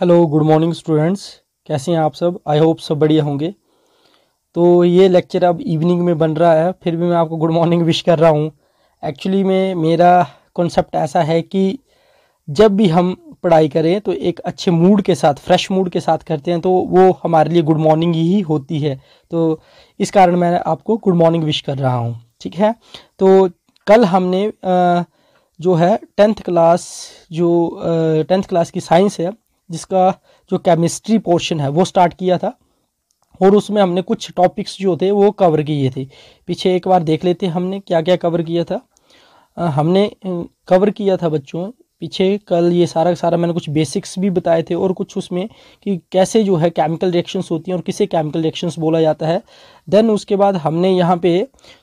hello good morning students कैसे हैं आप सब आई होप सब बढ़िया होंगे तो ये लेक्चर अब इवनिंग में बन रहा है फिर भी मैं आपको गुड मॉर्निंग विश कर रहा हूँ एक्चुअली में मेरा कॉन्सेप्ट ऐसा है कि जब भी हम पढ़ाई करें तो एक अच्छे मूड के साथ फ्रेश मूड के साथ करते हैं तो वो हमारे लिए गुड मॉर्निंग ही होती है तो इस कारण मैं आपको गुड मॉर्निंग विश कर रहा हूँ ठीक है तो कल हमने जो है टेंथ क्लास जो टेंथ क्लास की साइंस है जिसका जो केमिस्ट्री पोर्शन है वो स्टार्ट किया था और उसमें हमने कुछ टॉपिक्स जो थे वो कवर किए थे पीछे एक बार देख लेते हमने क्या क्या कवर किया था हमने कवर किया था बच्चों पीछे कल ये सारा का सारा मैंने कुछ बेसिक्स भी बताए थे और कुछ उसमें कि कैसे जो है केमिकल रिएक्शंस होती हैं और किसे केमिकल रिएक्शंस बोला जाता है देन उसके बाद हमने यहाँ पे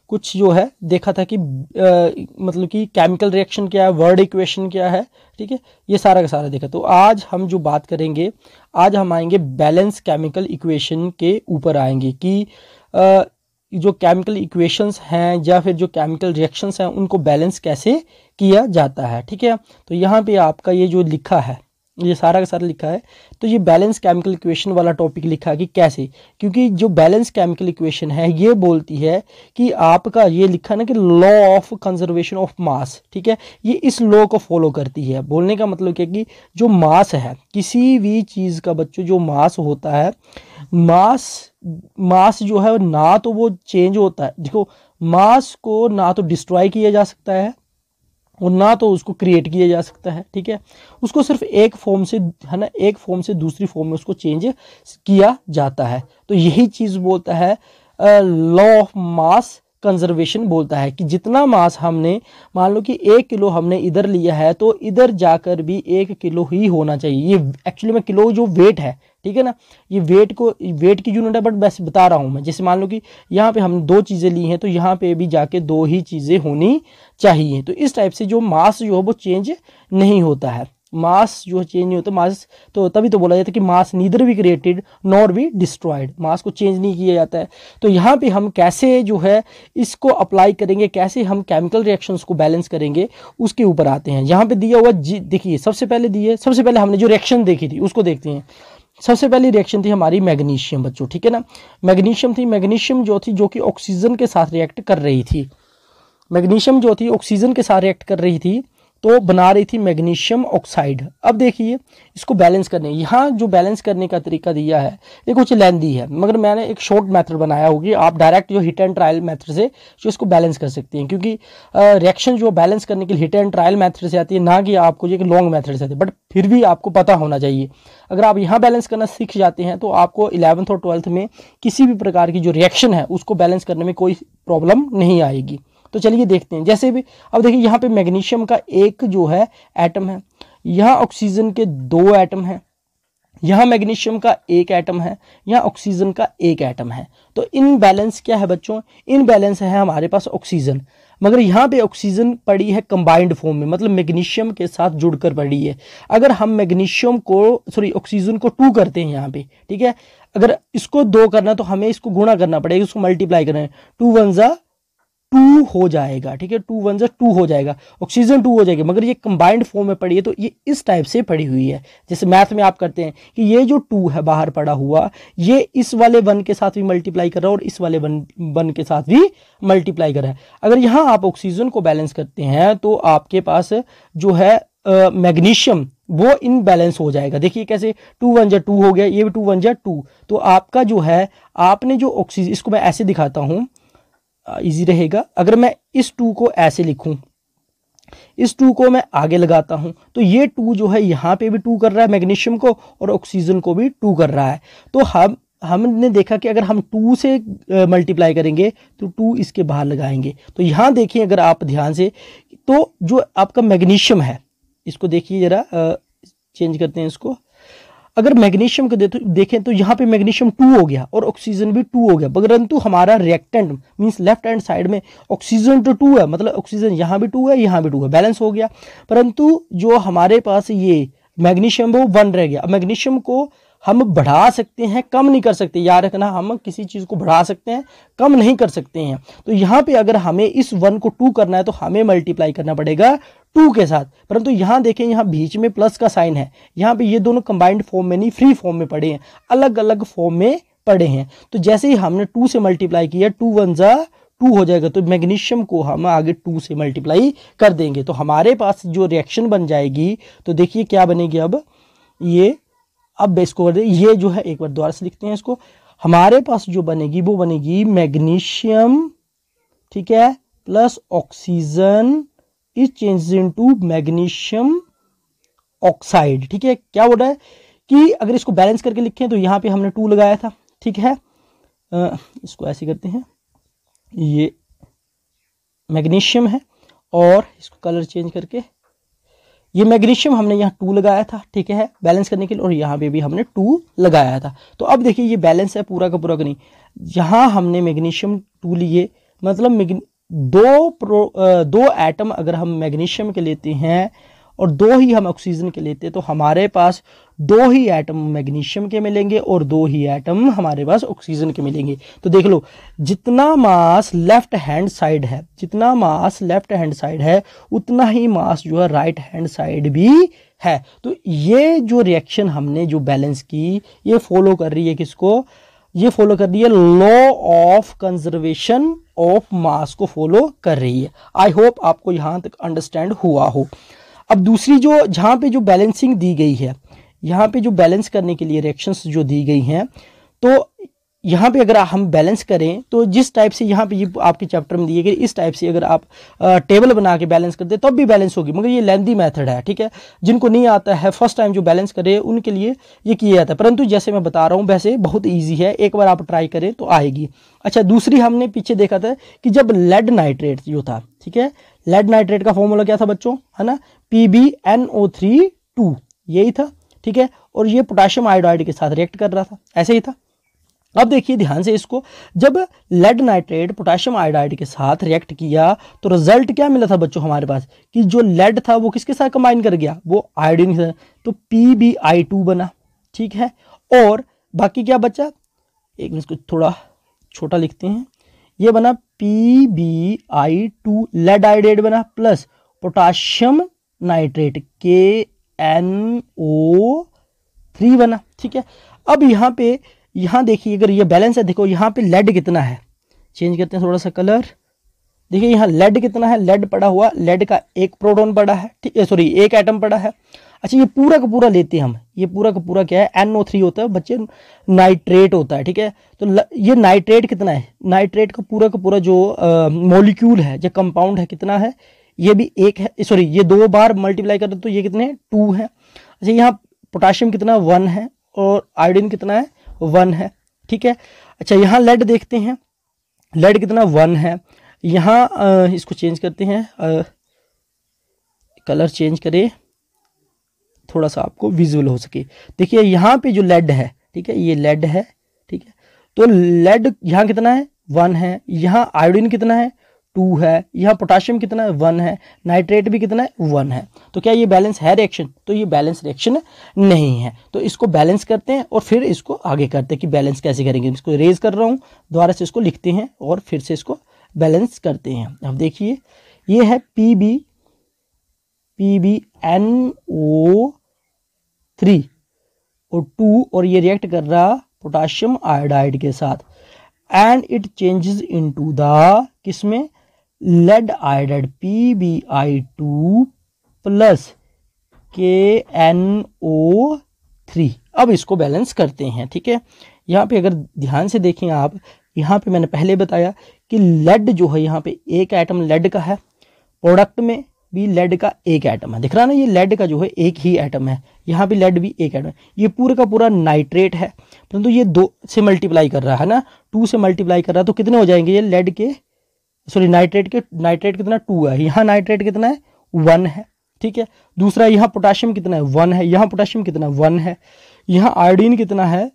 कुछ जो है देखा था कि आ, मतलब कि केमिकल रिएक्शन क्या है वर्ड इक्वेशन क्या है ठीक है ये सारा का सारा देखा तो आज हम जो बात करेंगे आज हम आएंगे बैलेंस केमिकल इक्वेशन के ऊपर आएंगे कि आ, जो केमिकल इक्वेशंस हैं या फिर जो केमिकल रिएक्शंस हैं उनको बैलेंस कैसे किया जाता है ठीक है तो यहाँ पे आपका ये जो लिखा है ये सारा का सारा लिखा है तो ये बैलेंस केमिकल इक्वेशन वाला टॉपिक लिखा है कि कैसे क्योंकि जो बैलेंस केमिकल इक्वेशन है ये बोलती है कि आपका ये लिखा ना कि law of conservation of mass ठीक है ये इस लॉ को फॉलो करती है बोलने का मतलब क्या कि जो मास है किसी भी चीज़ का बच्चों जो मास होता है मास मास जो है ना तो वो चेंज होता है देखो मास को ना तो डिस्ट्रॉय किया जा सकता है और ना तो उसको क्रिएट किया जा सकता है ठीक है उसको सिर्फ एक फॉर्म से है ना एक फॉर्म से दूसरी फॉर्म में उसको चेंज किया जाता है तो यही चीज़ बोलता है लॉ ऑफ मास कंजर्वेशन बोलता है कि जितना मास हमने मान लो कि एक किलो हमने इधर लिया है तो इधर जाकर भी एक किलो ही होना चाहिए ये एक्चुअली में किलो जो वेट है ठीक है ना ये वेट को वेट की यूनिट है बट बस बता रहा हूँ मैं जैसे मान लो कि यहाँ पे हमने दो चीज़ें ली हैं तो यहाँ पे भी जाके दो ही चीज़ें होनी चाहिए तो इस टाइप से जो मास जो है वो चेंज नहीं होता है मास जो चेंज नहीं होता मास तो तभी तो बोला जाता है कि मास नीदर भी क्रिएटेड नॉर भी डिस्ट्रॉयड मास को चेंज नहीं किया जाता है तो यहाँ पे हम कैसे जो है इसको अप्लाई करेंगे कैसे हम केमिकल रिएक्शंस को बैलेंस करेंगे उसके ऊपर आते हैं यहाँ पे दिया हुआ जी देखिए सबसे पहले दिए सबसे पहले हमने जो रिएक्शन देखी थी उसको देखते हैं सबसे पहली रिएक्शन थी हमारी मैग्नीशियम बच्चों ठीक है ना मैग्नीशियम थी मैग्नीशियम जो थी जो कि ऑक्सीजन के साथ रिएक्ट कर रही थी मैग्नीशियम जो थी ऑक्सीजन के साथ रिएक्ट कर रही थी तो बना रही थी मैग्नीशियम ऑक्साइड अब देखिए इसको बैलेंस करने यहाँ जो बैलेंस करने का तरीका दिया है ये कुछ लेंदी है मगर मैंने एक शॉर्ट मेथड बनाया होगी आप डायरेक्ट जो हिट एंड ट्रायल मेथड से जो इसको बैलेंस कर सकते हैं क्योंकि रिएक्शन जो बैलेंस करने के लिए हिट एंड ट्रायल मैथड से आती है ना कि आपको जो एक लॉन्ग मैथड से आती है बट फिर भी आपको पता होना चाहिए अगर आप यहाँ बैलेंस करना सीख जाते हैं तो आपको इलेवंथ और ट्वेल्थ में किसी भी प्रकार की जो रिएक्शन है उसको बैलेंस करने में कोई प्रॉब्लम नहीं आएगी तो चलिए देखते हैं जैसे भी अब देखिए यहाँ पे मैग्नीशियम का एक जो है एटम है यहाँ ऑक्सीजन के दो एटम हैं यहाँ मैग्नीशियम का एक एटम है यहाँ ऑक्सीजन का एक एटम है तो इन बैलेंस क्या है बच्चों इन बैलेंस है हमारे पास ऑक्सीजन मगर यहाँ पे ऑक्सीजन पड़ी है कंबाइंड फॉर्म में मतलब मैग्नीशियम के साथ जुड़कर पड़ी है अगर हम मैग्नीशियम को सॉरी ऑक्सीजन को टू करते हैं यहाँ पे ठीक है अगर इसको दो करना तो हमें इसको गुणा करना पड़ेगा इसको मल्टीप्लाई करना है टू वन ज़ा टू हो जाएगा ठीक है टू वन जो टू हो जाएगा ऑक्सीजन टू हो जाएगी मगर ये कंबाइंड फॉर्म में पड़ी है तो ये इस टाइप से पड़ी हुई है जैसे मैथ में आप करते हैं कि ये जो टू है बाहर पड़ा हुआ ये इस वाले वन के साथ भी मल्टीप्लाई कर रहा है और इस वाले वन वन के साथ भी मल्टीप्लाई कर रहा है अगर यहाँ आप ऑक्सीजन को बैलेंस करते हैं तो आपके पास जो है मैग्नीशियम uh, वो इनबैलेंस हो जाएगा देखिए कैसे टू वन जा टू हो गया ये भी टू वन जा टू तो आपका जो है आपने जो ऑक्सीजन इसको मैं ऐसे दिखाता हूँ ईजी रहेगा अगर मैं इस टू को ऐसे लिखूँ इस टू को मैं आगे लगाता हूं तो ये टू जो है यहाँ पे भी टू कर रहा है मैग्नीशियम को और ऑक्सीजन को भी टू कर रहा है तो हम हमने देखा कि अगर हम टू से मल्टीप्लाई करेंगे तो टू इसके बाहर लगाएंगे तो यहां देखिए अगर आप ध्यान से तो जो आपका मैग्नीशियम है इसको देखिए ज़रा चेंज करते हैं इसको अगर मैग्नीशियम को देखें तो यहाँ पे मैग्नीशियम टू हो गया और ऑक्सीजन भी टू हो गया परंतु हमारा reactant means left hand side में ऑक्सीजन तो टू है मतलब ऑक्सीजन यहाँ भी टू है यहाँ भी टू है बैलेंस हो गया परंतु जो हमारे पास ये मैग्नीशियम वो वन रह गया मैग्नीशियम को हम बढ़ा सकते हैं कम नहीं कर सकते याद रखना हम किसी चीज़ को बढ़ा सकते हैं कम नहीं कर सकते हैं तो यहाँ पे अगर हमें इस वन को टू करना है तो हमें मल्टीप्लाई करना पड़ेगा टू के साथ परंतु यहाँ देखें यहाँ बीच में प्लस का साइन है यहाँ पे ये दोनों कंबाइंड फॉर्म में नहीं फ्री फॉर्म में पड़े हैं अलग अलग फॉर्म में पड़े हैं तो जैसे ही हमने टू से मल्टीप्लाई किया टू वन ज़ा टू हो जाएगा तो मैग्नीशियम को हम आगे टू से मल्टीप्लाई कर देंगे तो हमारे पास जो रिएक्शन बन जाएगी तो देखिए क्या बनेगी अब ये अब इसको कर ये जो है एक बार दोबारा से लिखते हैं इसको हमारे पास जो बनेगी वो बनेगी मैग्नीशियम ठीक है plus oxygen is change into magnesium oxide ठीक है क्या बोल रहा है कि अगर इसको बैलेंस करके लिखें तो यहां पे हमने टू लगाया था ठीक है आ, इसको ऐसे करते हैं ये मैग्नीशियम है और इसको कलर चेंज करके ये मैग्नीशियम हमने यहाँ टू लगाया था ठीक है बैलेंस करने के लिए और यहाँ पे भी हमने टू लगाया था तो अब देखिए ये बैलेंस है पूरा का पूरा का नहीं यहाँ हमने मैग्नीशियम टू लिए मतलब दो प्रो दो एटम अगर हम मैग्नीशियम के लेते हैं और दो ही हम ऑक्सीजन के लेते हैं तो हमारे पास दो ही एटम मैग्नीशियम के मिलेंगे और दो ही एटम हमारे पास ऑक्सीजन के मिलेंगे तो देख लो जितना मास लेफ्ट हैंड साइड है जितना मास लेफ्ट हैंड साइड है उतना ही मास जो है राइट हैंड साइड भी है तो ये जो रिएक्शन हमने जो बैलेंस की ये फॉलो कर रही है किसको ये फॉलो कर रही है law of conservation of mass को फॉलो कर रही है आई होप आपको यहाँ तक अंडरस्टैंड हुआ हो अब दूसरी जो जहाँ पे जो बैलेंसिंग दी गई है यहाँ पे जो बैलेंस करने के लिए रिएक्शंस जो दी गई हैं तो यहाँ पे अगर हम बैलेंस करें तो जिस टाइप से यहाँ पे ये आपके चैप्टर में दिए गए इस टाइप से अगर आप टेबल बना के बैलेंस कर दे तब भी बैलेंस होगी मगर ये लेंदी मेथड है ठीक है जिनको नहीं आता है फर्स्ट टाइम जो बैलेंस करे उनके लिए ये किया जाता है परंतु जैसे मैं बता रहा हूँ वैसे बहुत ईजी है एक बार आप ट्राई करें तो आएगी अच्छा दूसरी हमने पीछे देखा था कि जब लेड नाइट्रेट जो था ठीक है लेड नाइट्रेट का फॉर्मूला क्या था बच्चों है ना P B N O three two यही था ठीक है और ये पोटाशियम आयोडाइड के साथ रिएक्ट कर रहा था ऐसे ही था अब देखिए ध्यान से इसको जब लेड नाइट्रेट पोटेशियम आयोडाइड के साथ रिएक्ट किया तो रिजल्ट क्या मिला था बच्चों हमारे पास कि जो लेड था वो किसके साथ कंबाइन कर गया वो आयोडीन के साथ तो पी बी आई टू बना ठीक है और बाकी क्या बचा एक मिनट इसको थोड़ा छोटा लिखते हैं ये बना P B I two lead iodate बना plus potassium nitrate K N O three बना ठीक है अब यहाँ पे यहाँ देखिए अगर ये बैलेंस है देखो यहाँ पे लेड कितना है चेंज करते हैं थोड़ा सा कलर देखिए यहाँ लेड कितना है लेड पड़ा हुआ लेड का एक प्रोटोन पड़ा है ठीक है सॉरी एक एटम पड़ा है अच्छा ये पूरा का पूरा लेते हैं हम ये पूरा का पूरा क्या है एन ओ थ्री होता है बच्चे नाइट्रेट होता है ठीक है तो ल, ये नाइट्रेट कितना है नाइट्रेट का पूरा का पूरा जो मोलिक्यूल है जो कंपाउंड है कितना है ये भी एक है सॉरी ये दो बार मल्टीप्लाई करें तो ये कितने टू है अच्छा यहाँ पोटाशियम कितना वन है और आयोडीन कितना है वन है ठीक है अच्छा यहाँ लेड देखते हैं लेड कितना वन है यहाँ इसको चेंज करते हैं आ, कलर चेंज करें थोड़ा सा आपको विजुअल हो सके देखिए यहाँ पे जो लेड है ठीक है ये लेड है ठीक है तो लेड यहाँ कितना है वन है यहाँ आयोडीन कितना है टू है यहाँ पोटाशियम कितना है वन है नाइट्रेट भी कितना है वन है तो क्या ये बैलेंस है रिएक्शन तो ये बैलेंस रिएक्शन नहीं है तो इसको बैलेंस करते हैं और फिर इसको आगे करते हैं कि बैलेंस कैसे करेंगे इसको रेज कर रहा हूँ दोबारा से इसको लिखते हैं और फिर से इसको बैलेंस करते हैं अब देखिए ये है P B P B N O three और टू और ये रिएक्ट कर रहा पोटाशियम आयोडाइड के साथ and it changes into the किसमें lead iodide P B I two plus K N O three अब इसको बैलेंस करते हैं ठीक है यहाँ पे अगर ध्यान से देखें आप यहाँ पे मैंने पहले बताया कि लेड जो है यहाँ पे एक एटम लेड का है प्रोडक्ट में भी लेड का एक आइटम है दिख रहा ना ये लेड का जो है एक ही एटम है यहाँ भी लेड भी एक एटम है ये पूरे का पूरा नाइट्रेट है परंतु तो ये दो से मल्टीप्लाई कर रहा है ना टू से मल्टीप्लाई कर रहा है तो कितने हो जाएंगे ये लेड के सॉरी नाइट्रेट के नाइट्रेट कितना टू है यहाँ नाइट्रेट कितना है वन है ठीक है दूसरा यहाँ पोटाशियम कितना है वन है यहाँ पोटाशियम कितना है वन है यहाँ आयोडीन कितना है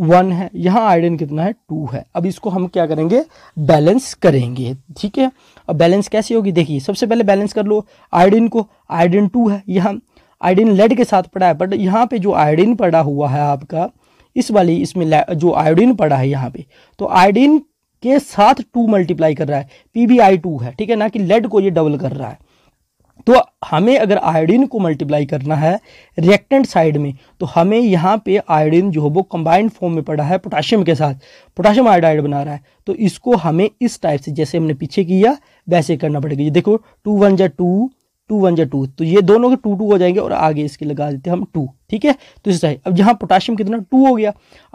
वन है यहाँ आयोडीन कितना है टू है अब इसको हम क्या करेंगे बैलेंस करेंगे ठीक है अब बैलेंस कैसे होगी देखिए सबसे पहले बैलेंस कर लो आयोडीन को आयोडीन टू है यहाँ आयोडीन लेड के साथ पड़ा है बट यहाँ पे जो आयोडीन पड़ा हुआ है आपका इस वाली इसमें जो आयोडीन पड़ा है यहाँ पे तो आयोडीन के साथ टू मल्टीप्लाई कर रहा है पी बी आई टू है ठीक है ना कि लेड को ये डबल कर रहा है तो हमें अगर आयोडीन को मल्टीप्लाई करना है रिएक्टेंट साइड में तो हमें यहाँ पे आयोडीन जो है वो कंबाइंड फॉर्म में पड़ा है पोटाशियम के साथ पोटाशियम आयोडाइड बना रहा है तो इसको हमें इस टाइप से जैसे हमने पीछे किया वैसे करना पड़ेगा ये देखो टू वन जै टू टू वन जो टू तो ये दोनों के टू टू हो जाएंगे और आगे इसके लगा देते हैं हम टू ठीक है तो इस तरह अब यहाँ पोटाशियम कितना टू हो गया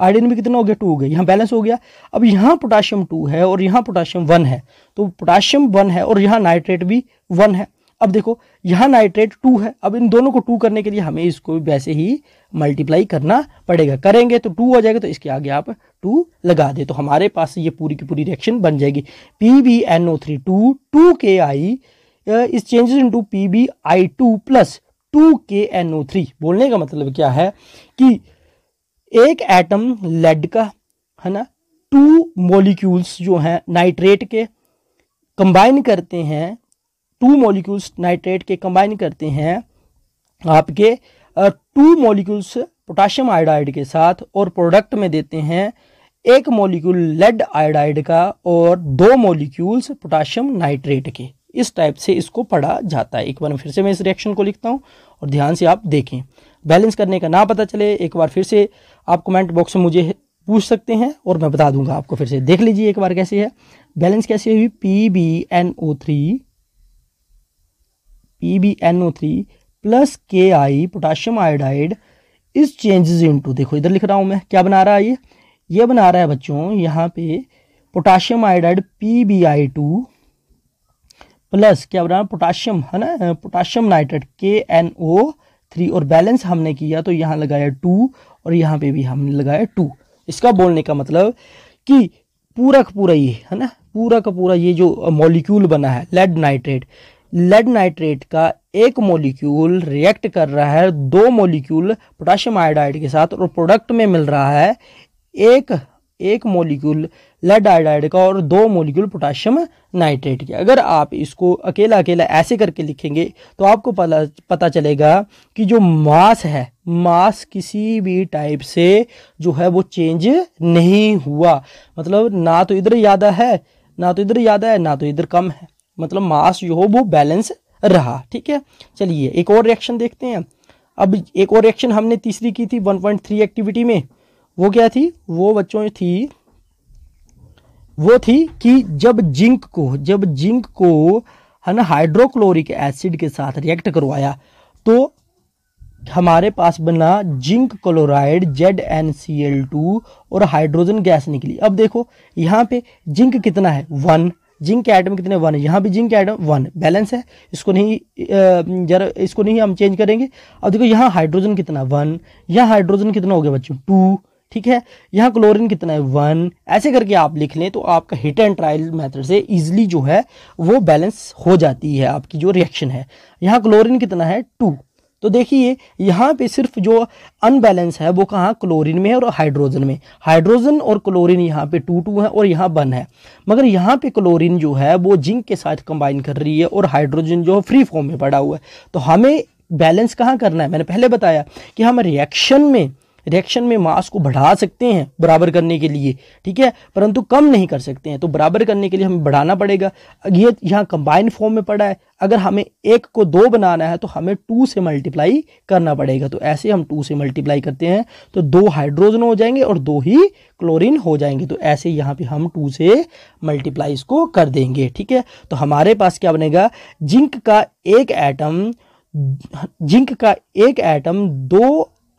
आयोडीन भी कितना हो गया टू हो गया यहाँ बैलेंस हो गया अब यहाँ पोटाशियम टू है और यहाँ पोटाशियम वन है तो पोटाशियम वन है और यहाँ नाइट्रेट भी वन है अब देखो यहाँ नाइट्रेट टू है अब इन दोनों को टू करने के लिए हमें इसको वैसे ही मल्टीप्लाई करना पड़ेगा करेंगे तो टू हो जाएगा तो इसके आगे आप टू लगा दे तो हमारे पास ये पूरी की पूरी रिएक्शन बन जाएगी P B N O three two two K I is changes into P B I two plus two K N O three बोलने का मतलब क्या है कि एक एटम लेड का है ना टू मॉलिक्यूल्स जो हैं नाइट्रेट के कंबाइन करते हैं टू मॉलिक्यूल्स नाइट्रेट के कंबाइन करते हैं आपके टू मॉलिक्यूल्स पोटाशियम आयोडाइड के साथ और प्रोडक्ट में देते हैं एक मॉलिक्यूल लेड आयोडाइड का और दो मॉलिक्यूल्स पोटाशियम नाइट्रेट के इस टाइप से इसको पढ़ा जाता है एक बार फिर से मैं इस रिएक्शन को लिखता हूँ और ध्यान से आप देखें बैलेंस करने का ना पता चले एक बार फिर से आप कमेंट बॉक्स में मुझे पूछ सकते हैं और मैं बता दूंगा आपको फिर से देख लीजिए एक बार कैसे है बैलेंस कैसे हुई P B N O three P B N O three plus K I potassium iodide is changes into देखो इधर लिख रहा हूं मैं क्या बना रहा है ये ये बना रहा है बच्चों यहाँ पे potassium iodide P B I two plus क्या बना पोटाशियम है ना potassium nitrate K N O three और बैलेंस हमने किया तो यहाँ लगाया टू और यहाँ पे भी हमने लगाया टू इसका बोलने का मतलब कि पूरा का पूरा ये है ना पूरा का पूरा ये जो मॉलिक्यूल बना है लेड नाइट्रेट लेड नाइट्रेट का एक मॉलिक्यूल रिएक्ट कर रहा है दो मॉलिक्यूल पोटाशियम आयोडाइड के साथ और प्रोडक्ट में मिल रहा है एक एक मॉलिक्यूल लेड आयोडाइड का और दो मोलिक्यूल पोटाशियम नाइट्रेट के अगर आप इसको अकेला अकेला ऐसे करके लिखेंगे तो आपको पता पता चलेगा कि जो मास है मास किसी भी टाइप से जो है वो चेंज नहीं हुआ मतलब ना तो इधर ज़्यादा है ना तो इधर ज़्यादा है ना तो इधर कम है मतलब मास जो हो वो बैलेंस रहा ठीक है चलिए एक और रिएक्शन देखते हैं अब एक और रिएक्शन हमने तीसरी की थी 1.3 एक्टिविटी में वो क्या थी वो बच्चों थी वो थी कि जब जिंक को जब जिंक को है ना हाइड्रोक्लोरिक एसिड के साथ रिएक्ट करवाया तो हमारे पास बना zinc chloride Z N C L two और हाइड्रोजन गैस निकली अब देखो यहाँ पे जिंक कितना है वन जिंक के आइटम कितने वन यहाँ भी जिंक के आइटम वन बैलेंस है इसको नहीं जरा इसको नहीं हम चेंज करेंगे अब देखो यहाँ हाइड्रोजन कितना वन यहाँ हाइड्रोजन कितना हो गया बच्चों टू ठीक है यहाँ क्लोरीन कितना है वन ऐसे करके आप लिख लें तो आपका हिट एंड ट्रायल मेथड से ईजिली जो है वो बैलेंस हो जाती है आपकी जो रिएक्शन है यहाँ क्लोरीन कितना है टू तो देखिए यहाँ पे सिर्फ जो अनबैलेंस है वो कहाँ क्लोरीन में है और हाइड्रोजन में हाइड्रोजन और क्लोरीन यहाँ पे टू टू है और यहाँ वन है मगर यहाँ पे क्लोरीन जो है वो जिंक के साथ कंबाइन कर रही है और हाइड्रोजन जो है फ्री फॉर्म में पड़ा हुआ है तो हमें बैलेंस कहाँ करना है मैंने पहले बताया कि हम रिएक्शन में रिएक्शन में मास को बढ़ा सकते हैं बराबर करने के लिए ठीक है परंतु कम नहीं कर सकते हैं तो बराबर करने के लिए हमें बढ़ाना पड़ेगा ये यहाँ कंबाइन फॉर्म में पड़ा है अगर हमें एक को दो बनाना है तो हमें टू से मल्टीप्लाई करना पड़ेगा तो ऐसे हम टू से मल्टीप्लाई करते हैं तो दो हाइड्रोजन हो जाएंगे और दो ही क्लोरीन हो जाएंगे तो ऐसे यहाँ पे हम टू से मल्टीप्लाई इसको कर देंगे ठीक है तो हमारे पास क्या बनेगा जिंक का एक एटम जिंक का एक एटम दो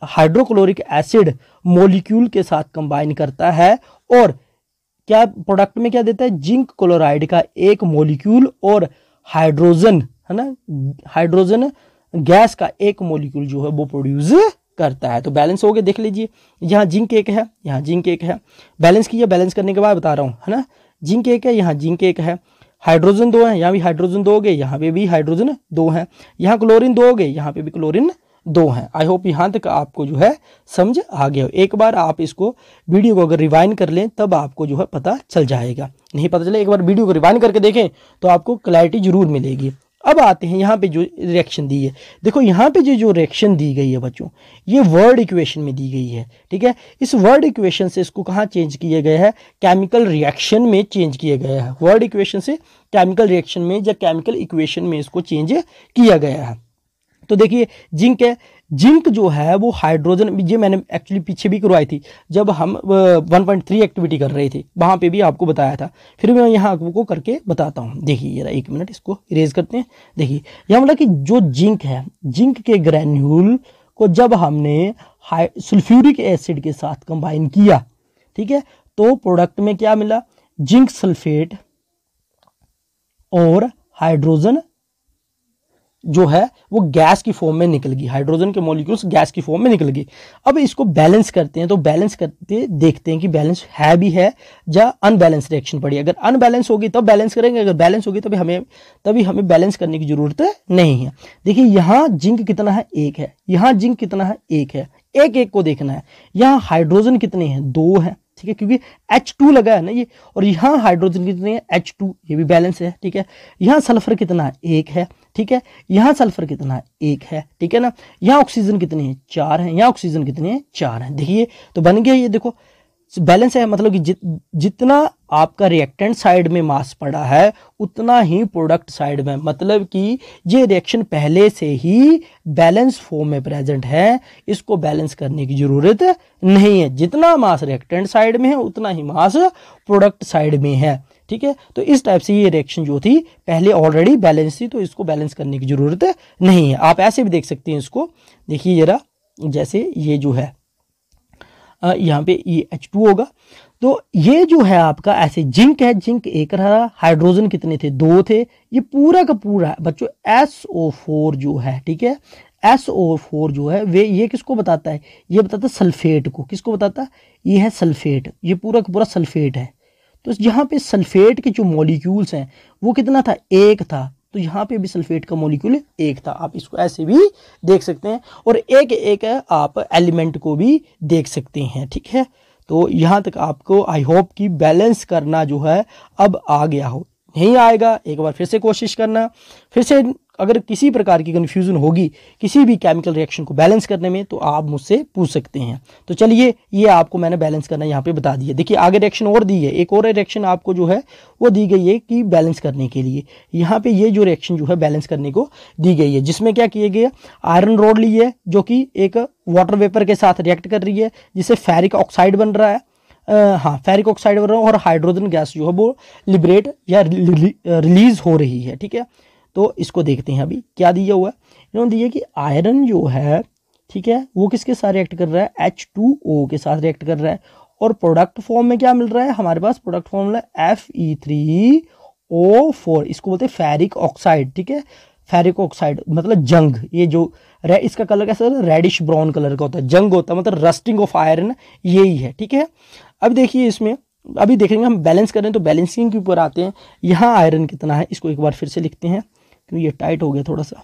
हाइड्रोक्लोरिक एसिड मोलिक्यूल के साथ कंबाइन करता है और क्या प्रोडक्ट में क्या देता है जिंक क्लोराइड का एक मोलिक्यूल और हाइड्रोजन है ना हाइड्रोजन गैस का एक मोलिक्यूल जो है वो प्रोड्यूस करता है तो बैलेंस हो गया देख लीजिए यहाँ जिंक एक है यहाँ जिंक एक है बैलेंस कीजिए बैलेंस करने के बाद बता रहा हूँ है ना जिंक एक है यहाँ जिंक एक है हाइड्रोजन दो है यहाँ भी हाइड्रोजन दो हो गए यहाँ पे भी हाइड्रोजन दो है यहाँ क्लोरीन दो हो गए यहाँ पे भी क्लोरीन दो हैं आई होप यहाँ तक आपको जो है समझ आ गया हो एक बार आप इसको वीडियो को अगर रिवाइन कर लें तब आपको जो है पता चल जाएगा नहीं पता चले एक बार वीडियो को रिवाइन करके देखें तो आपको क्लैरिटी जरूर मिलेगी अब आते हैं यहाँ पे जो रिएक्शन दी है देखो यहाँ पे जो जो रिएक्शन दी गई है बच्चों ये वर्ड इक्वेशन में दी गई है ठीक है इस वर्ड इक्वेशन से इसको कहाँ चेंज किया गया है केमिकल रिएक्शन में चेंज किया गया है वर्ड इक्वेशन से केमिकल रिएक्शन में या केमिकल इक्वेशन में इसको चेंज किया गया है तो देखिए जिंक है जिंक जो है वो हाइड्रोजन ये मैंने एक्चुअली पीछे भी करवाई थी जब हम 1.3 एक्टिविटी कर रहे थे वहाँ पे भी आपको बताया था फिर मैं यहाँ आपको करके बताता हूँ देखिए जरा एक मिनट इसको इरेज करते हैं देखिए यहाँ मतलब कि जो जिंक है जिंक के ग्रैन्यूल को जब हमने सल्फ्यूरिक एसिड के साथ कंबाइन किया ठीक है तो प्रोडक्ट में क्या मिला जिंक सल्फेट और हाइड्रोजन जो है वो गैस की फॉर्म में निकल गई हाइड्रोजन के मॉलिक्यूल्स गैस की फॉर्म में निकल गई अब इसको बैलेंस करते हैं तो बैलेंस करते देखते हैं कि बैलेंस है भी है या अनबैलेंस रिएक्शन पड़ी अगर अनबैलेंस होगी तब बैलेंस करेंगे अगर बैलेंस होगी तभी हमें तभी हमें बैलेंस करने की ज़रूरत नहीं है देखिए यहाँ जिंक कितना है एक है यहाँ जिंक कितना है एक है एक एक को देखना है यहाँ हाइड्रोजन कितने हैं दो हैं ठीक है क्योंकि एच टू लगा है ना ये और यहाँ हाइड्रोजन कितने हैं एच टू ये भी बैलेंस है ठीक है यहाँ सल्फर कितना है एक है ठीक है यहाँ सल्फर कितना है एक है ठीक है ना यहाँ ऑक्सीजन कितने हैं चार है यहाँ ऑक्सीजन कितने हैं चार है देखिए तो बन गया ये देखो बैलेंस है मतलब कि जित जितना आपका रिएक्टेंट साइड में मास पड़ा है उतना ही प्रोडक्ट साइड में मतलब कि ये रिएक्शन पहले से ही बैलेंस फॉर्म में प्रेजेंट है इसको बैलेंस करने की ज़रूरत नहीं है जितना मास रिएक्टेंट साइड में है उतना ही मास प्रोडक्ट साइड में है ठीक है तो इस टाइप से ये रिएक्शन जो थी पहले ऑलरेडी बैलेंस थी तो इसको बैलेंस करने की ज़रूरत नहीं है आप ऐसे भी देख सकते हैं इसको देखिए ज़रा जैसे ये जो है यहाँ पे ये एच टू होगा तो ये जो है आपका ऐसे जिंक है जिंक एक रहा हाइड्रोजन कितने थे दो थे ये पूरा का पूरा है बच्चों एस ओ फोर जो है ठीक है एस ओ फोर जो है वे ये किसको बताता है ये बताता है सल्फेट को किसको बताता है ये है सल्फेट ये पूरा का पूरा सल्फेट है तो यहाँ पे सल्फेट के जो मॉलिक्यूल्स हैं वो कितना था एक था तो यहाँ पे भी सल्फेट का मॉलिक्यूल एक था आप इसको ऐसे भी देख सकते हैं और एक एक आप एलिमेंट को भी देख सकते हैं ठीक है तो यहाँ तक आपको आई होप कि बैलेंस करना जो है अब आ गया हो नहीं आएगा एक बार फिर से कोशिश करना फिर से अगर किसी प्रकार की कन्फ्यूज़न होगी किसी भी केमिकल रिएक्शन को बैलेंस करने में तो आप मुझसे पूछ सकते हैं तो चलिए ये आपको मैंने बैलेंस करना यहाँ पे बता दिया देखिए आगे रिएक्शन और दी है एक और रिएक्शन आपको जो है वो दी गई है कि बैलेंस करने के लिए यहाँ पे ये जो रिएक्शन जो है बैलेंस करने को दी गई है जिसमें क्या किया गया आयरन रोड ली है जो कि एक वाटर वेपर के साथ रिएक्ट कर रही है जिससे फेरिक ऑक्साइड बन रहा है आ, हाँ फेरिक ऑक्साइड बन रहा है और हाइड्रोजन गैस जो है वो लिबरेट या रिलीज हो रही है ठीक है तो इसको देखते हैं अभी क्या दिया हुआ है इन्होंने दिया कि आयरन जो है ठीक है वो किसके साथ रिएक्ट कर रहा है एच टू ओ के साथ रिएक्ट कर रहा है और प्रोडक्ट फॉर्म में क्या मिल रहा है हमारे पास प्रोडक्ट है F E three O four इसको बोलते हैं फेरिक ऑक्साइड ठीक है फेरिक ऑक्साइड मतलब जंग ये जो रे, इसका कलर कैसा रेडिश ब्राउन कलर का होता है जंग होता है मतलब रस्टिंग ऑफ आयरन यही है ठीक है अब देखिए इसमें अभी देखेंगे हम बैलेंस करें तो बैलेंसिंग के ऊपर आते हैं यहाँ आयरन कितना है इसको एक बार फिर से लिखते हैं क्योंकि ये टाइट हो गया थोड़ा सा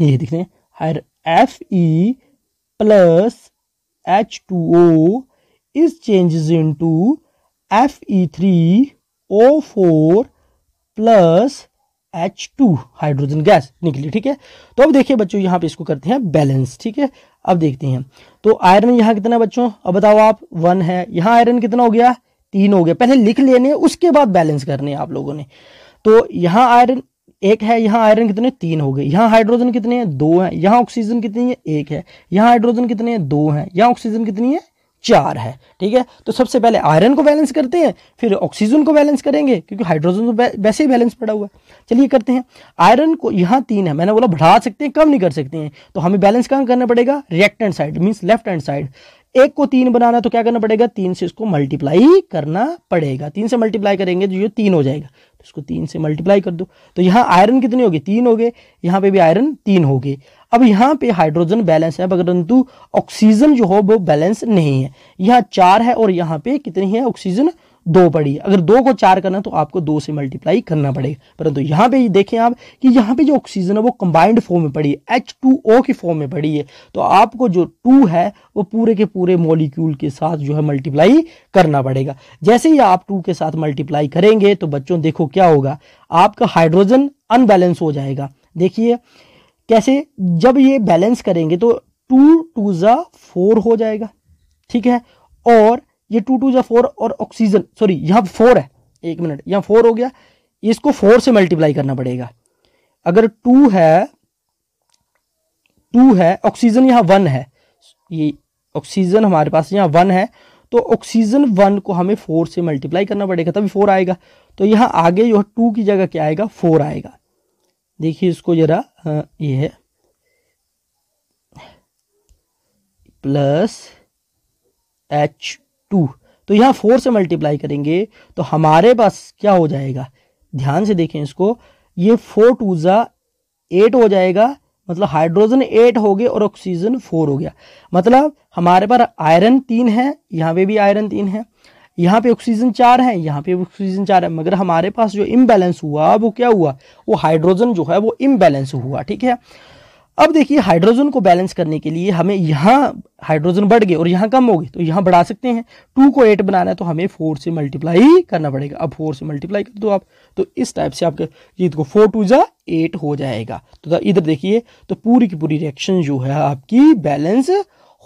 ये दिख रहे हैं हायर F E plus H two O is changes into F E three O four plus H two hydrogen gas निकली ठीक है तो अब देखिए बच्चों यहाँ पे इसको करते हैं बैलेंस ठीक है अब देखते हैं तो आयरन यहाँ कितना बच्चों अब बताओ आप वन है यहाँ आयरन कितना हो गया तीन हो गया पहले लिख लेने उसके बाद बैलेंस करने आप लोगों ने तो यहाँ आयरन एक है यहाँ आयरन कितने तीन हो गए यहाँ हाइड्रोजन कितने हैं दो हैं यहाँ ऑक्सीजन कितनी है एक है यहाँ हाइड्रोजन कितने हैं दो हैं यहाँ ऑक्सीजन कितनी है चार है ठीक है तो सबसे पहले आयरन को बैलेंस करते हैं फिर ऑक्सीजन को बैलेंस करेंगे क्योंकि हाइड्रोजन तो वैसे ही बैलेंस पड़ा हुआ है चलिए करते हैं आयरन को यहाँ तीन है मैंने बोला बढ़ा सकते हैं कम नहीं कर सकते हैं तो हमें बैलेंस कहाँ करना पड़ेगा reactant side means left hand side एक को तीन बनाना है तो क्या करना पड़ेगा तीन से इसको मल्टीप्लाई करना पड़ेगा तीन से मल्टीप्लाई करेंगे तो ये तीन हो जाएगा इसको तीन से मल्टीप्लाई कर दो तो यहाँ आयरन कितने हो गए तीन हो गए यहाँ पे भी आयरन तीन हो गए अब यहाँ पे हाइड्रोजन बैलेंस है परंतु ऑक्सीजन जो हो वो बैलेंस नहीं है यहाँ चार है और यहाँ पे कितनी है ऑक्सीजन दो पड़ी अगर दो को चार करना तो आपको दो से मल्टीप्लाई करना पड़ेगा परंतु यहाँ पे देखें आप कि यहाँ पे जो ऑक्सीजन है वो कंबाइंड फॉर्म में पड़ी है एच टू ओ की फॉर्म में पड़ी है तो आपको जो टू है वो पूरे के पूरे मॉलिक्यूल के साथ जो है मल्टीप्लाई करना पड़ेगा जैसे ही आप टू के साथ मल्टीप्लाई करेंगे तो बच्चों देखो क्या होगा आपका हाइड्रोजन अनबैलेंस हो जाएगा देखिए कैसे जब ये बैलेंस करेंगे तो टू टू ज़ा फोर हो जाएगा ठीक है और ये टू टू या फोर और ऑक्सीजन सॉरी यहाँ फोर है एक मिनट यहाँ फोर हो गया इसको फोर से मल्टीप्लाई करना पड़ेगा अगर टू है टू है ऑक्सीजन यहाँ वन है ये ऑक्सीजन हमारे पास यहाँ वन है तो ऑक्सीजन वन को हमें फोर से मल्टीप्लाई करना पड़ेगा तभी फोर आएगा तो यहाँ आगे जो टू की जगह क्या आएगा फोर आएगा देखिए इसको जरा हाँ, ये है प्लस एच टू तो यहाँ फोर से मल्टीप्लाई करेंगे तो हमारे पास क्या हो जाएगा ध्यान से देखें इसको ये फोर टू ज़ा एट हो जाएगा मतलब हाइड्रोजन एट हो गया और ऑक्सीजन फोर हो गया मतलब हमारे पास आयरन तीन है यहाँ पे भी आयरन तीन है यहाँ पे ऑक्सीजन चार है यहाँ पे ऑक्सीजन चार है मगर हमारे पास जो इम्बैलेंस हुआ वो क्या हुआ वो हाइड्रोजन जो है वो इम्बैलेंस हुआ ठीक है अब देखिए हाइड्रोजन को बैलेंस करने के लिए हमें यहाँ हाइड्रोजन बढ़ गए और यहाँ कम हो गए तो यहाँ बढ़ा सकते हैं टू को एट बनाना है तो हमें फोर से मल्टीप्लाई करना पड़ेगा अब फोर से मल्टीप्लाई कर दो आप तो इस टाइप से आपके जीत को फोर टू जा एट हो जाएगा तो इधर देखिए तो पूरी की पूरी रिएक्शन जो है आपकी बैलेंस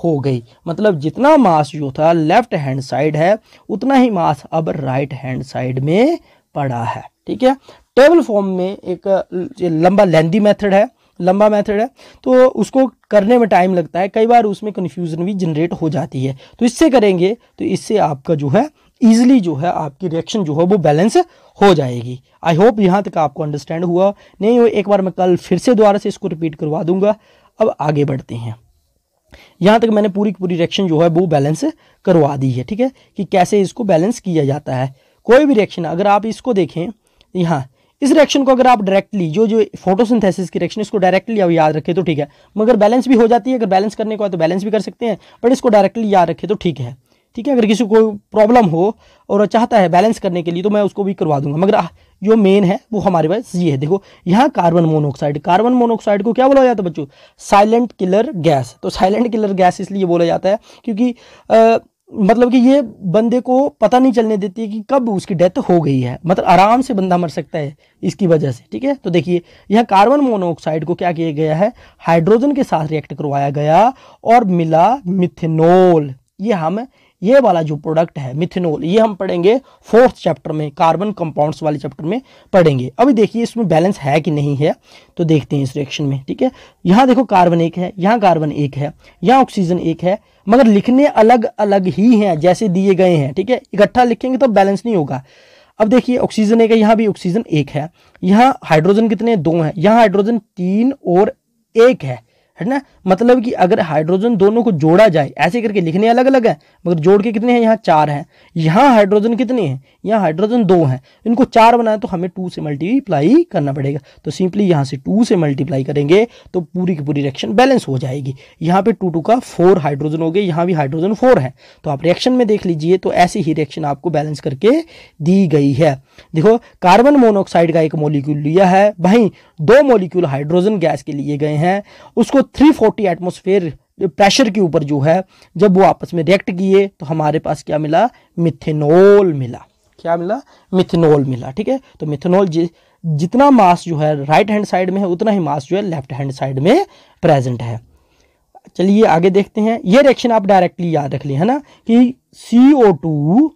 हो गई मतलब जितना मास जो था लेफ्ट हैंड साइड है उतना ही मास अब राइट हैंड साइड में पड़ा है ठीक है टेबल फॉर्म में एक लंबा लेंदी मेथड है लंबा मेथड है तो उसको करने में टाइम लगता है कई बार उसमें कन्फ्यूज़न भी जनरेट हो जाती है तो इससे करेंगे तो इससे आपका जो है ईजिली जो है आपकी रिएक्शन जो है वो बैलेंस हो जाएगी आई होप यहाँ तक आपको अंडरस्टैंड हुआ नहीं हो एक बार मैं कल फिर से दोबारा से इसको रिपीट करवा दूंगा अब आगे बढ़ते हैं यहाँ तक मैंने पूरी पूरी रिएक्शन जो है वो बैलेंस करवा दी है ठीक है कि कैसे इसको बैलेंस किया जाता है कोई भी रिएक्शन अगर आप इसको देखें यहाँ इस रिएक्शन को अगर आप डायरेक्टली जो जो फोटोसिंथेसिस की रिएक्शन इसको डायरेक्टली आप याद रखें तो ठीक है मगर बैलेंस भी हो जाती है अगर बैलेंस करने को है तो बैलेंस भी कर सकते हैं बट इसको डायरेक्टली याद रखें तो ठीक है ठीक है अगर किसी को प्रॉब्लम हो और चाहता है बैलेंस करने के लिए तो मैं उसको भी करवा दूंगा मगर जो मेन है वो हमारे पास ये है देखो यहाँ कार्बन मोनोक्साइड कार्बन मोनोक्साइड को क्या बोला जाता है बच्चों साइलेंट किलर गैस तो साइलेंट किलर गैस इसलिए बोला जाता है क्योंकि आ, मतलब कि ये बंदे को पता नहीं चलने देती है कि कब उसकी डेथ हो गई है मतलब आराम से बंदा मर सकता है इसकी वजह से ठीक है तो देखिए यह कार्बन मोनोऑक्साइड को क्या किया गया है हाइड्रोजन के साथ रिएक्ट करवाया गया और मिला मिथेनॉल ये हम ये वाला जो प्रोडक्ट है मिथेनॉल ये हम पढ़ेंगे फोर्थ चैप्टर में कार्बन कंपाउंड्स वाले चैप्टर में पढ़ेंगे अभी देखिए इसमें बैलेंस है कि नहीं है तो देखते हैं इस रिएक्शन में ठीक है यहाँ देखो कार्बन एक है यहाँ कार्बन एक है यहाँ ऑक्सीजन एक है मगर लिखने अलग अलग ही हैं जैसे दिए गए हैं ठीक है इकट्ठा लिखेंगे तो बैलेंस नहीं होगा अब देखिए ऑक्सीजन एक है यहाँ भी ऑक्सीजन एक है यहाँ हाइड्रोजन कितने दो हैं यहाँ हाइड्रोजन तीन और एक है है ना मतलब कि अगर हाइड्रोजन दोनों को जोड़ा जाए ऐसे करके लिखने अलग अलग है मगर जोड़ के कितने हैं यहाँ चार हैं यहाँ हाइड्रोजन कितने हैं यहाँ हाइड्रोजन दो हैं इनको चार बनाए तो हमें टू से मल्टीप्लाई करना पड़ेगा तो सिंपली यहाँ से टू से मल्टीप्लाई करेंगे तो पूरी की पूरी रिएक्शन बैलेंस हो जाएगी यहाँ पे टू टू का फोर हाइड्रोजन हो गए यहाँ भी हाइड्रोजन फोर है तो आप रिएक्शन में देख लीजिए तो ऐसी ही रिएक्शन आपको बैलेंस करके दी गई है देखो कार्बन मोनोऑक्साइड का एक मोलिक्यूल लिया है वहीं दो मॉलिक्यूल हाइड्रोजन गैस के लिए गए हैं उसको 340 एटमोसफेयर प्रेशर के ऊपर जो है जब वो आपस में रिएक्ट किए तो हमारे पास क्या मिला मिथेनॉल मिला क्या मिला मिथेनॉल मिला ठीक है तो मिथेनॉल जि, जितना मास जो है राइट हैंड साइड में है उतना ही मास जो है लेफ्ट हैंड साइड में प्रेजेंट है चलिए आगे देखते हैं ये रिएक्शन आप डायरेक्टली याद रख लिया है ना कि C O two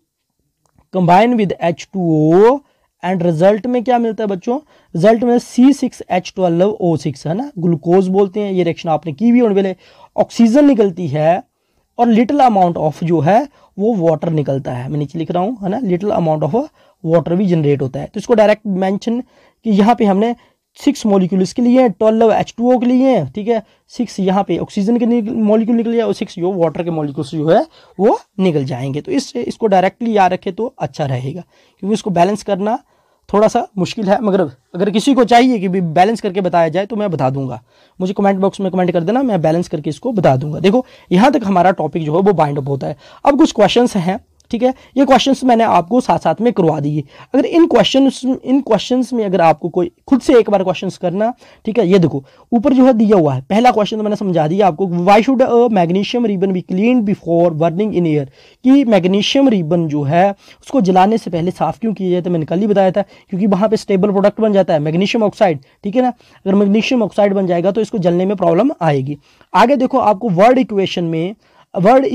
combine with H two O and result में क्या मिलता है बच्चों रिजल्ट में C six H twelve O six है ना ग्लूकोज बोलते हैं ये रिएक्शन आपने की भी होने वाले ऑक्सीजन निकलती है और लिटिल अमाउंट ऑफ जो है वो वाटर निकलता है मैं नीचे लिख रहा हूँ है ना लिटिल अमाउंट ऑफ वाटर भी जनरेट होता है तो इसको डायरेक्ट मैंशन कि यहाँ पे हमने सिक्स मॉलिक्यूल इसके लिए हैं ट्वेल्व एच टू ओ के लिए हैं ठीक है सिक्स यहाँ पे ऑक्सीजन के मॉलिक्यूल निकले और सिक्स जो वाटर के मॉलिक्यूल्स जो है वो निकल जाएंगे तो इससे इसको डायरेक्टली याद रखे तो अच्छा रहेगा क्योंकि इसको बैलेंस करना थोड़ा सा मुश्किल है मगर अगर किसी को चाहिए कि बैलेंस करके बताया जाए तो मैं बता दूंगा मुझे कमेंट बॉक्स में कमेंट कर देना मैं बैलेंस करके इसको बता दूंगा देखो यहाँ तक हमारा टॉपिक जो है वो बाइंड अप होता है अब कुछ क्वेश्चंस हैं ठीक है ये क्वेश्चंस मैंने आपको साथ साथ में करवा दिए अगर इन क्वेश्चन इन क्वेश्चंस में अगर आपको कोई खुद से एक बार क्वेश्चंस करना ठीक है ये देखो ऊपर जो है दिया हुआ है पहला क्वेश्चन तो मैंने समझा दिया आपको why should a magnesium ribbon be clean before burning in air कि मैग्नीशियम रिबन जो है उसको जलाने से पहले साफ क्यों किया जाता है मैंने कल ही बताया था क्योंकि वहां पर स्टेबल प्रोडक्ट बन जाता है मैग्नीशियम ऑक्साइड ठीक है ना अगर मैग्नीशियम ऑक्साइड बन जाएगा तो इसको जलने में प्रॉब्लम आएगी आगे देखो आपको वर्ड इक्वेशन में वर्ड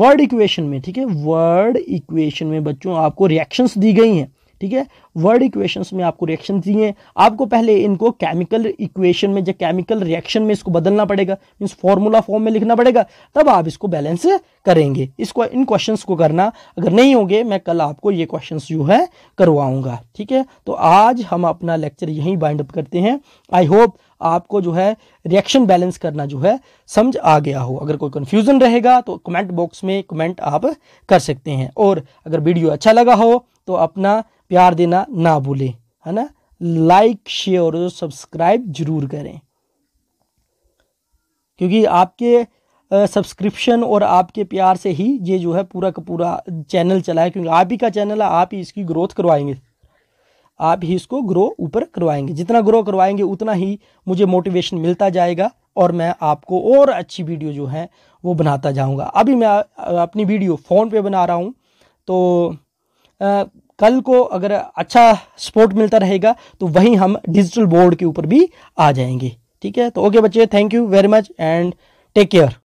वर्ड इक्वेशन में ठीक है वर्ड इक्वेशन में बच्चों आपको रिएक्शंस दी गई हैं ठीक है वर्ड इक्वेशंस में आपको रिएक्शन दिए आपको पहले इनको केमिकल इक्वेशन में जब केमिकल रिएक्शन में इसको बदलना पड़ेगा मीन्स फॉर्मूला फॉर्म में लिखना पड़ेगा तब आप इसको बैलेंस करेंगे इसको इन क्वेश्चन को करना अगर नहीं होंगे मैं कल आपको ये क्वेश्चन जो है करवाऊंगा ठीक है तो आज हम अपना लेक्चर यहीं बाइंड अप करते हैं आई होप आपको जो है रिएक्शन बैलेंस करना जो है समझ आ गया हो अगर कोई कन्फ्यूज़न रहेगा तो कमेंट बॉक्स में कमेंट आप कर सकते हैं और अगर वीडियो अच्छा लगा हो तो अपना प्यार देना ना भूलें है ना लाइक शेयर और सब्सक्राइब जरूर करें क्योंकि आपके सब्सक्रिप्शन और आपके प्यार से ही ये जो है पूरा का पूरा चैनल चला है क्योंकि आप ही का चैनल है आप ही इसकी ग्रोथ करवाएंगे आप ही इसको ग्रो ऊपर करवाएंगे जितना ग्रो करवाएंगे उतना ही मुझे मोटिवेशन मिलता जाएगा और मैं आपको और अच्छी वीडियो जो है वो बनाता जाऊंगा अभी मैं अपनी वीडियो फ़ोन पे बना रहा हूँ तो आ, कल को अगर अच्छा सपोर्ट मिलता रहेगा तो वहीं हम डिजिटल बोर्ड के ऊपर भी आ जाएंगे ठीक है तो ओके बच्चे thank you very much and take care